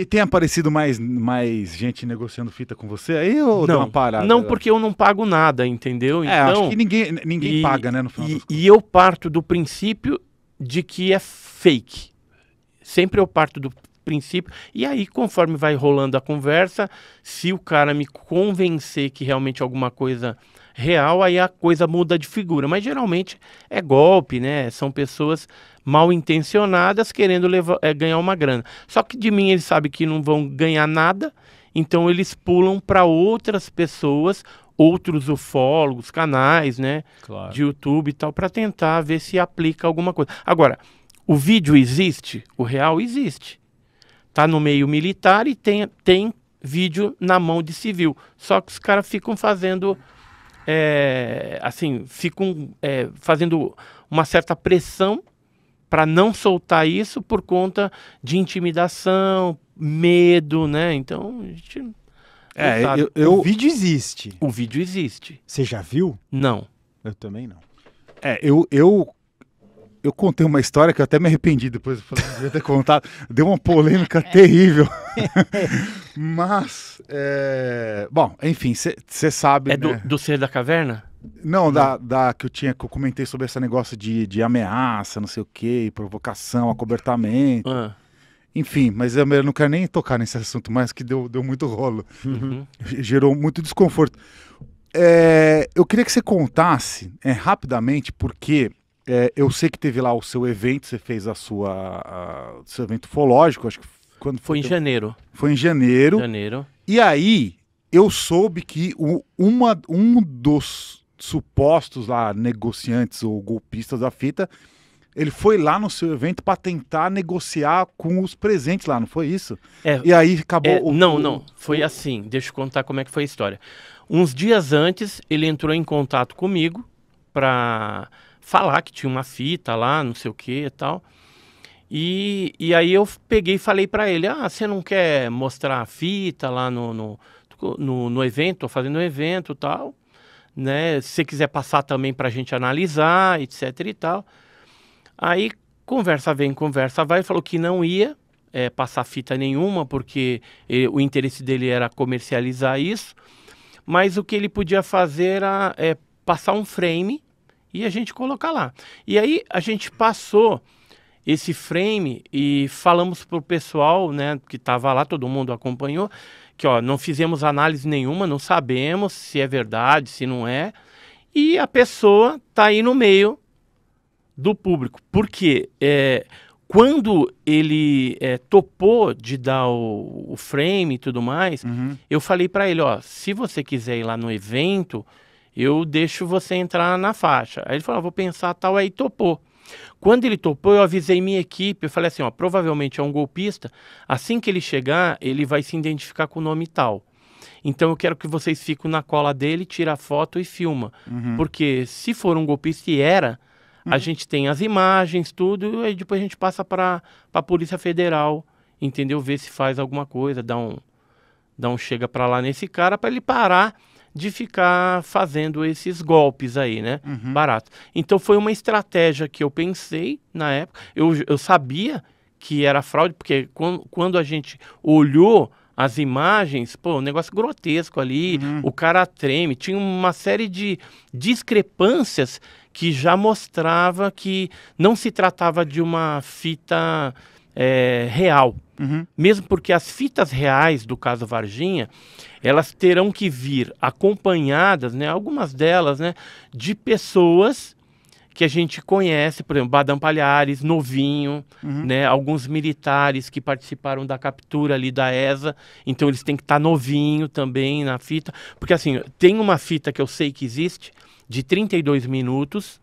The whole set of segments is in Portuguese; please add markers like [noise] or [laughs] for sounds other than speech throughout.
E tem aparecido mais, mais gente negociando fita com você aí ou não, uma parada? Não, porque eu não pago nada, entendeu? Então, é, acho então, que ninguém, ninguém e, paga, né, no final e, e eu parto do princípio de que é fake. Sempre eu parto do princípio. E aí, conforme vai rolando a conversa, se o cara me convencer que realmente alguma coisa real, aí a coisa muda de figura. Mas geralmente é golpe, né? São pessoas mal intencionadas querendo levar, é, eh, ganhar uma grana. Só que de mim eles sabem que não vão ganhar nada, então eles pulam para outras pessoas, outros ufólogos, canais, né? Claro. De YouTube e tal, para tentar ver se aplica alguma coisa. Agora, o vídeo existe, o real existe. Tá no meio militar e tem, tem vídeo na mão de civil. Só que os caras ficam fazendo é, assim, ficam é, fazendo uma certa pressão para não soltar isso por conta de intimidação, medo, né? Então, a gente. É, eu, eu, o vídeo existe. O vídeo existe. Você já viu? Não. Eu também não. É, eu, eu eu contei uma história que eu até me arrependi depois, de ter contado, deu uma polêmica [laughs] é. terrível. [laughs] Mas, é... bom, enfim, você sabe. É do, né? do ser da caverna? Não, não, Da, da que eu tinha, que eu comentei sobre esse negócio de, de ameaça, não sei o quê, provocação, uhum. acobertamento. Ah. Enfim, mas eu não quero nem tocar nesse assunto mais, que deu, deu muito rolo. Uhum. Gerou muito desconforto. É, eu queria que você contasse é, rapidamente, porque é, eu sei que teve lá o seu evento, você fez a sua a, seu evento fológico, acho que quando foi, foi em teu... janeiro. Foi em janeiro. Janeiro. E aí eu soube que o, uma, um dos supostos lá negociantes ou golpistas da fita, ele foi lá no seu evento para tentar negociar com os presentes lá, não foi isso? É, e aí acabou. É, o, não, o, não. Foi assim. Deixa eu contar como é que foi a história. Uns dias antes, ele entrou em contato comigo para falar que tinha uma fita lá, não sei o que e tal. E, e aí eu peguei e falei para ele, ah, você não quer mostrar a fita lá no, no, no, no evento, tô fazendo um evento tal, né? Se você quiser passar também para a gente analisar, etc e tal. Aí conversa vem, conversa vai, falou que não ia é, passar fita nenhuma, porque ele, eh, o interesse dele era comercializar isso, mas o que ele podia fazer era é, passar um frame e a gente colocar lá. E aí a gente passou esse frame e falamos pro pessoal, né, que estava lá, todo mundo acompanhou, que ó, não fizemos análise nenhuma, não sabemos se é verdade, se não é. E a pessoa tá aí no meio do público. Porque é, quando ele é, topou de dar o, o, frame e tudo mais, uhum. eu falei para ele, ó, se você quiser ir lá no evento, eu deixo você entrar na faixa. Aí ele falou, ah, vou pensar tal, aí topou. Quando ele topou, eu avisei minha equipe, eu falei assim, ó, provavelmente é um golpista, assim que ele chegar, ele vai se identificar com o nome tal. Então eu quero que vocês fiquem na cola dele, tira a foto e filma. Uhum. Porque se for um golpista e era, uhum. a gente tem as imagens, tudo, e depois a gente passa para a Polícia Federal, entendeu? Ver se faz alguma coisa, dá um, dá um chega para lá nesse cara para ele parar de ficar fazendo esses golpes aí, né? Uhum. Barato. Então foi uma estratégia que eu pensei na época. Eu, eu sabia que era fraude, porque quando, quando a gente olhou as imagens, pô, um negócio grotesco ali, uhum. o cara treme, tinha uma série de discrepâncias que já mostrava que não se tratava de uma fita é, real. Uhum. Mesmo porque as fitas reais do caso Varginha, elas terão que vir acompanhadas, né, algumas delas, né, de pessoas que a gente conhece, por exemplo, Badam Palhares, Novinho, uhum. né, alguns militares que participaram da captura ali da ESA, então eles têm que estar tá novinho também na fita, porque assim, tem uma fita que eu sei que existe de 32 minutos,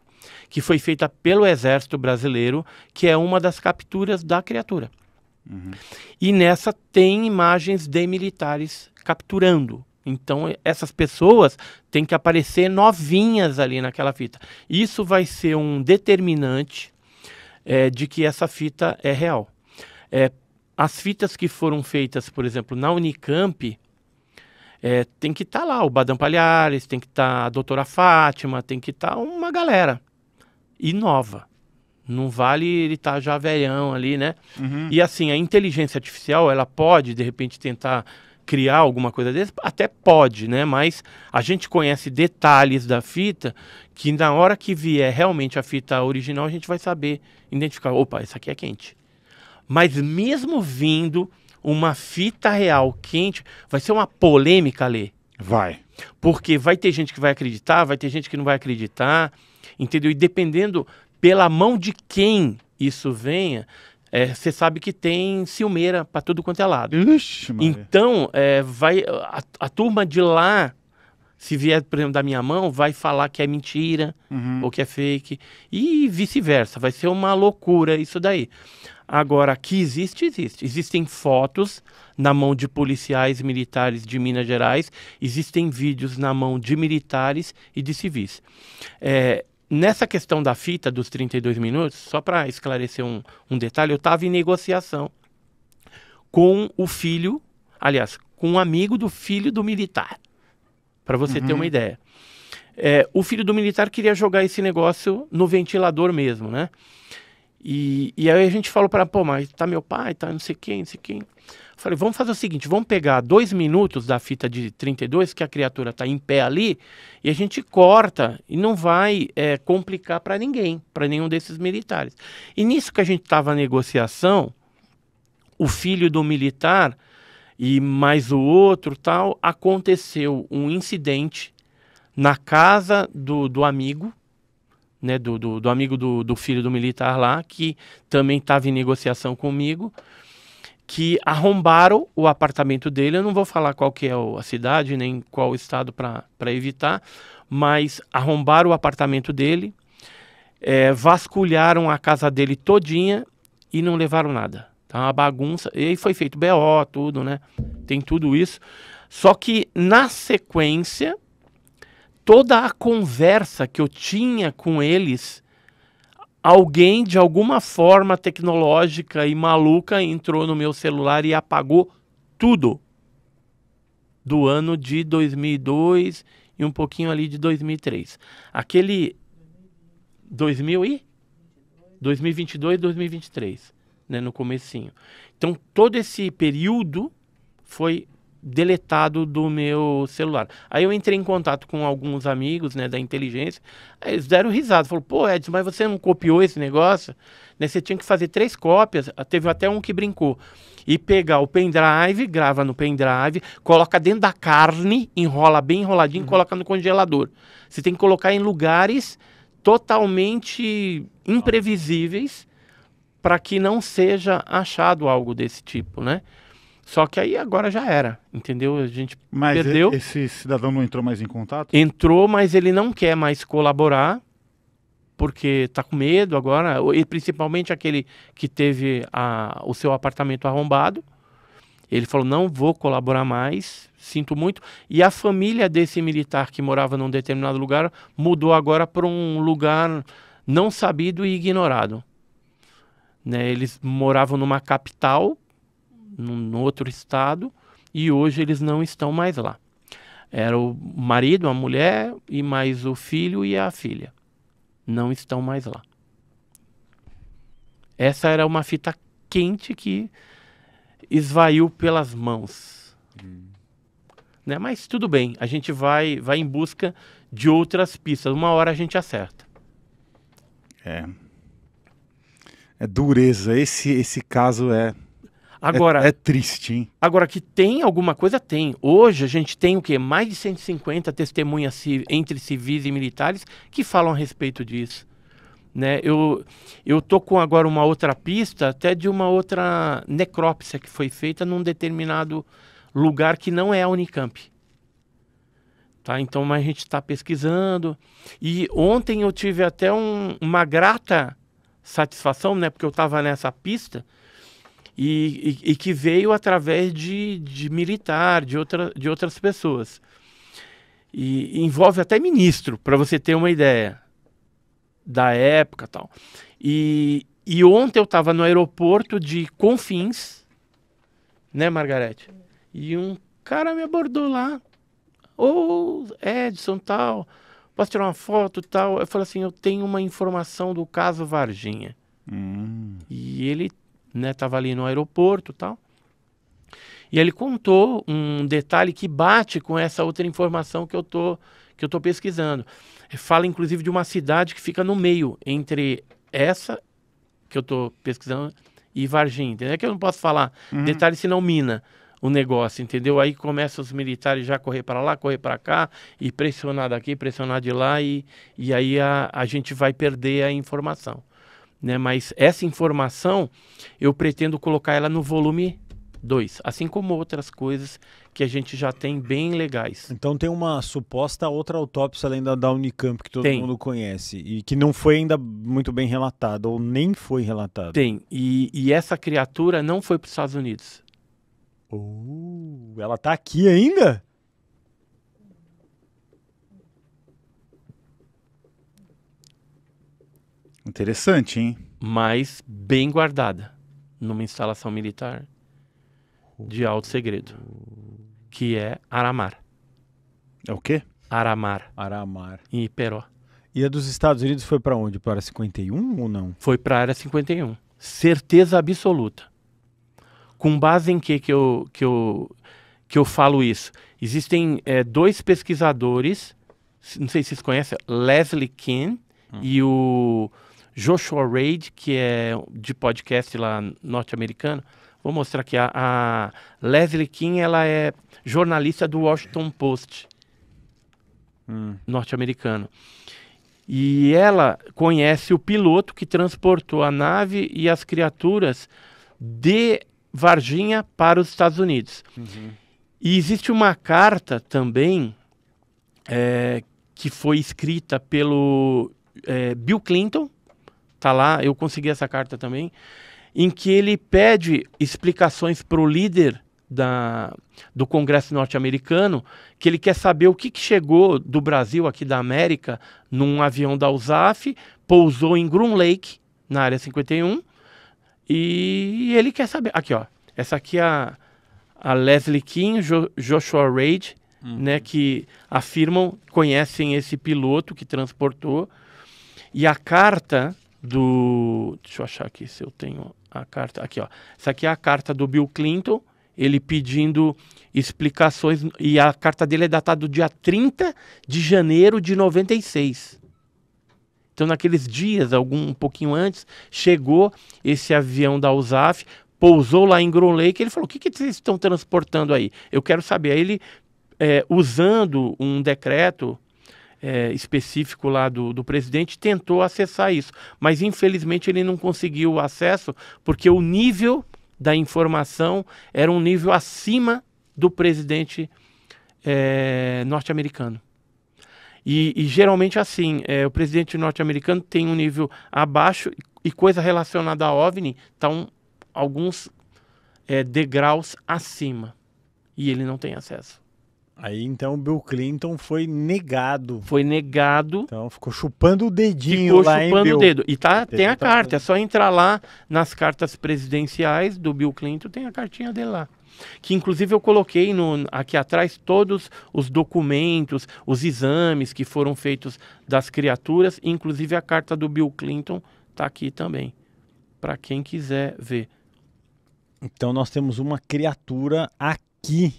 que foi feita pelo Exército Brasileiro, que é uma das capturas da criatura. Uhum. E nessa tem imagens de militares capturando. Então, essas pessoas têm que aparecer novinhas ali naquela fita. Isso vai ser um determinante é, de que essa fita é real. É, as fitas que foram feitas, por exemplo, na Unicamp, é, tem que estar tá lá o Badam Palhares, tem que estar tá a doutora Fátima, tem que estar tá uma galera e nova. Não vale ele estar tá já velhão ali, né? Uhum. E assim, a inteligência artificial, ela pode, de repente, tentar criar alguma coisa desse? Até pode, né? Mas a gente conhece detalhes da fita que na hora que vier realmente a fita original, a gente vai saber identificar, opa, essa aqui é quente. Mas mesmo vindo uma fita real quente, vai ser uma polêmica, ler Vai. Porque vai ter gente que vai acreditar, vai ter gente que não vai acreditar entendeu? E dependendo pela mão de quem isso venha, é, você é, sabe que tem ciumeira para tudo quanto é lado. Ixi, então, é, vai a, a, turma de lá, se vier, por exemplo, da minha mão, vai falar que é mentira uhum. ou que é fake. E vice-versa. Vai ser uma loucura isso daí. Agora, aqui existe, existe. Existem fotos na mão de policiais militares de Minas Gerais, existem vídeos na mão de militares e de civis. É, nessa questão da fita dos 32 minutos, só para esclarecer um, um detalhe, eu estava em negociação com o filho, aliás, com um amigo do filho do militar, para você uhum. ter uma uhum. ideia. É, o filho do militar queria jogar esse negócio no ventilador mesmo, né? E, e aí a gente falou para pô, mas tá meu pai, tá não sei quem, não sei quem. Falei, vamos fazer o seguinte, vamos pegar dois minutos da fita de 32, que a criatura está em pé ali, e a gente corta e não vai é, complicar para ninguém, para nenhum desses militares. E nisso que a gente estava na negociação, o filho do militar e mais o outro tal, aconteceu um incidente na casa do, do amigo, né, do, do, do amigo do, do filho do militar lá, que também estava em negociação comigo, que arrombaram o apartamento dele. Eu não vou falar qual que é a cidade, nem qual estado para evitar, mas arrombaram o apartamento dele, é, vasculharam a casa dele todinha e não levaram nada. Tá uma bagunça. E aí foi feito BO, tudo, né? Tem tudo isso. Só que na sequência, toda a conversa que eu tinha com eles alguém de alguma forma tecnológica e maluca entrou no meu celular e apagou tudo do ano de 2002 e um pouquinho ali de 2003. Aquele 2000 e 2022, 2023, né, no comecinho. Então todo esse período foi deletado do meu celular. Aí eu entrei em contato com alguns amigos, né, da inteligência, aí eles deram risada, falou, pô, Edson, mas você não copiou esse negócio? Né, você tinha que fazer três cópias, teve até um que brincou, e pegar o pendrive, grava no pendrive, coloca dentro da carne, enrola bem enroladinho, uhum. coloca no congelador. Você tem que colocar em lugares totalmente imprevisíveis para que não seja achado algo desse tipo, né? Só que aí agora já era, entendeu? A gente mas perdeu. Esse cidadão não entrou mais em contato? Entrou, mas ele não quer mais colaborar porque está com medo agora, e principalmente aquele que teve a, o seu apartamento arrombado. Ele falou: não vou colaborar mais, sinto muito. E a família desse militar que morava num determinado lugar mudou agora para um lugar não sabido e ignorado. Né? Eles moravam numa capital num outro estado e hoje eles não estão mais lá. Era o marido, a mulher e mais o filho e a filha. Não estão mais lá. Essa era uma fita quente que esvaiu pelas mãos. Hum. Né? Mas tudo bem, a gente vai, vai em busca de outras pistas. Uma hora a gente acerta. É. É dureza. Esse, esse caso é Agora. É, é, triste, hein? Agora, que tem alguma coisa, tem. Hoje a gente tem o quê? Mais de 150 testemunhas entre civis e militares que falam a respeito disso. Né? Eu, eu tô com agora uma outra pista, até de uma outra necrópsia que foi feita num determinado lugar que não é a Unicamp. Tá, então a gente está pesquisando. E ontem eu tive até um, uma grata satisfação, né? Porque eu estava nessa pista e, e, e que veio através de, de militar, de, outra, de outras pessoas. E, e envolve até ministro, para você ter uma ideia da época tal. E, e ontem eu estava no aeroporto de Confins, né, Margarete? E um cara me abordou lá. Ô, oh, Edson, tal, posso tirar uma foto, tal? Eu falei assim, eu tenho uma informação do caso Varginha. Hum. E ele né? Tava ali no aeroporto, tal. E ele contou um detalhe que bate com essa outra informação que eu tô que eu tô pesquisando. Fala inclusive de uma cidade que fica no meio entre essa que eu tô pesquisando e Varginha, entendeu? É que eu não posso falar uhum. detalhe senão mina o negócio, entendeu? Aí começa os militares já correr para lá, correr para cá e pressionar daqui, pressionar de lá e, e aí a, a gente vai perder a informação né? Mas essa informação eu pretendo colocar ela no volume 2, assim como outras coisas que a gente já tem bem legais. Então tem uma suposta outra autópsia além da, da Unicamp que todo tem. mundo conhece e que não foi ainda muito bem relatada ou nem foi relatada. Tem, e, e essa criatura não foi para os Estados Unidos. Uh, ela está aqui ainda? Interessante, hein? Mas bem guardada numa instalação militar de alto segredo, que é Aramar. É o quê? Aramar. Aramar. Em Iperó. E a dos Estados Unidos foi para onde? Para 51 ou não? Foi para a área 51. Certeza absoluta. Com base em que que eu, que eu, que eu falo isso? Existem é, dois pesquisadores, não sei se vocês conhecem, Leslie Kinn hum. e o Joshua Reid, que é de podcast lá norte-americano. Vou mostrar aqui. A, a Leslie Kim, ela é jornalista do Washington Post, hum. norte-americano. E ela conhece o piloto que transportou a nave e as criaturas de Varginha para os Estados Unidos. Uhum. E existe uma carta também é, que foi escrita pelo é, Bill Clinton, tá lá, eu consegui essa carta também, em que ele pede explicações para o líder da, do Congresso norte-americano, que ele quer saber o que, que, chegou do Brasil, aqui da América, num avião da USAF, pousou em Groom Lake, na área 51, e ele quer saber. Aqui, ó. Essa aqui é a, a Leslie King, jo, Joshua Reid, uhum. né, que afirmam, conhecem esse piloto que transportou. E a carta do. Deixa eu achar aqui se eu tenho a carta. Aqui, ó. Essa aqui é a carta do Bill Clinton, ele pedindo explicações. E a carta dele é datada do dia 30 de janeiro de 96. Então, naqueles dias, algum um pouquinho antes, chegou esse avião da USAF, pousou lá em Grown Lake. Ele falou: O que, que vocês estão transportando aí? Eu quero saber. Aí ele, é, usando um decreto é, específico lá do, do presidente tentou acessar isso, mas infelizmente ele não conseguiu acesso porque o nível da informação era um nível acima do presidente é, norte-americano. E, e, geralmente assim, é, o presidente norte-americano tem um nível abaixo e coisa relacionada a OVNI estão tá alguns é, degraus acima. E ele não tem acesso. Aí então o Bill Clinton foi negado. Foi negado. Então ficou chupando o dedinho ficou lá chupando em o dedo. E tá, tem a tá carta, é só entrar lá nas cartas presidenciais do Bill Clinton, tem a cartinha dele lá. Que inclusive eu coloquei no, aqui atrás todos os documentos, os exames que foram feitos das criaturas, inclusive a carta do Bill Clinton tá aqui também, para quem quiser ver. Então nós temos uma criatura aqui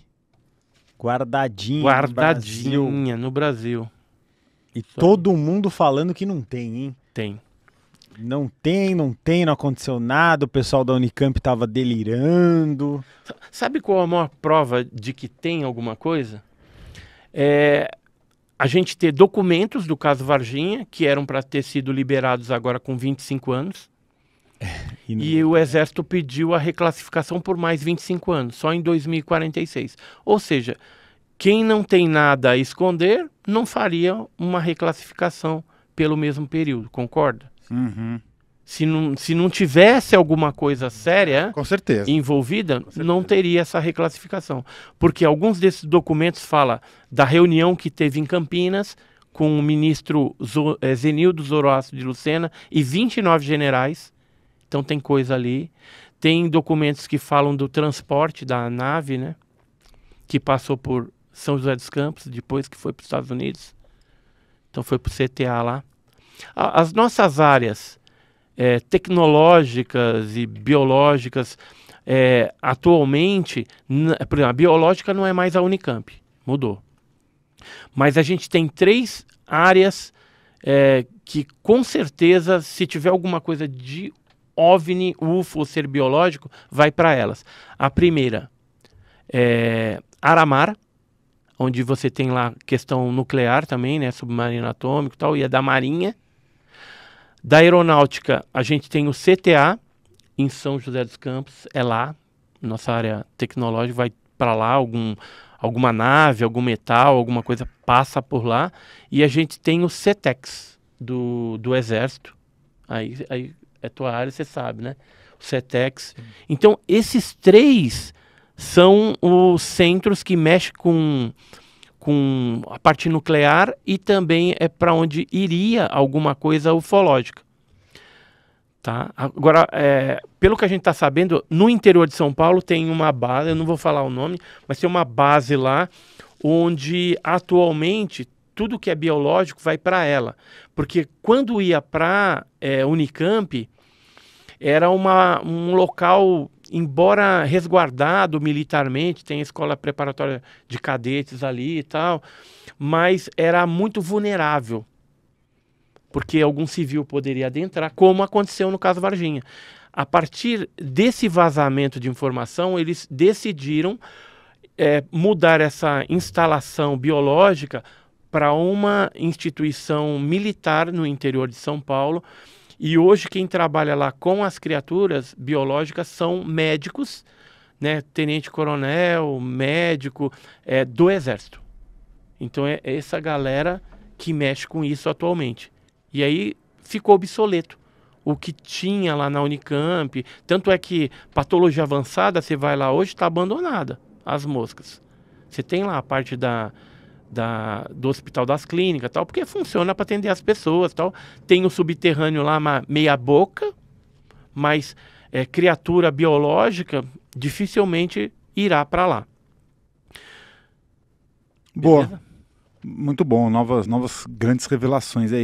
Guardadinha. Guardadinha no Brasil. No Brasil. E Só todo mundo falando que não tem, hein? Tem. Não tem, não tem, não aconteceu nada, o pessoal da Unicamp estava delirando. Sabe qual a maior prova de que tem alguma coisa? É a gente ter documentos do caso Varginha, que eram para ter sido liberados agora com 25 anos, e, né? e, o Exército pediu a reclassificação por mais 25 anos, só em 2046. Ou seja, quem não tem nada a esconder não faria uma reclassificação pelo mesmo período, concorda? Uhum. Se, não, se não tivesse alguma coisa séria envolvida, certeza. não teria essa reclassificação. Porque alguns desses documentos fala da reunião que teve em Campinas com o ministro eh, Zenildo Zoroastro de Lucena e 29 generais então tem coisa ali. Tem documentos que falam do transporte da nave, né? Que passou por São José dos Campos, depois que foi para os Estados Unidos. Então foi para o CTA lá. A, as nossas áreas é, tecnológicas e biológicas, é, atualmente, por exemplo, a biológica não é mais a Unicamp, mudou. Mas a gente tem três áreas é, que, com certeza, se tiver alguma coisa de OVNI, UFO, ser biológico, vai para elas. A primeira é Aramar, onde você tem lá questão nuclear também, né, submarino atômico e tal, e é da Marinha. Da aeronáutica, a gente tem o CTA em São José dos Campos, é lá, nossa área tecnológica vai para lá, algum, alguma nave, algum metal, alguma coisa passa por lá. E a gente tem o CETEX do, do Exército. Aí, aí é tua área, você sabe, né? O CETEX. Sim. Então, esses três são os centros que mexem com, com a parte nuclear e também é para onde iria alguma coisa ufológica. Tá? Agora, é, pelo que a gente está sabendo, no interior de São Paulo tem uma base, eu não vou falar o nome, mas tem uma base lá onde atualmente tudo que é biológico vai para ela. Porque quando ia para é, Unicamp, era uma, um local, embora resguardado militarmente, tem a escola preparatória de cadetes ali e tal, mas era muito vulnerável. Porque algum civil poderia adentrar, como aconteceu no caso Varginha. A partir desse vazamento de informação, eles decidiram é, mudar essa instalação biológica para uma instituição militar no interior de São Paulo. E hoje quem trabalha lá com as criaturas biológicas são médicos, né, tenente coronel, médico é, do exército. Então é, é essa galera que mexe com isso atualmente. E aí ficou obsoleto o que tinha lá na Unicamp. Tanto é que patologia avançada, você vai lá hoje, está abandonada as moscas. Você tem lá a parte da da, do Hospital das Clínicas, tal, porque funciona para atender as pessoas, tal. Tem um subterrâneo lá, uma meia boca, mas é, criatura biológica dificilmente irá para lá. Boa. Beleza? Muito bom, novas, novas grandes revelações aí.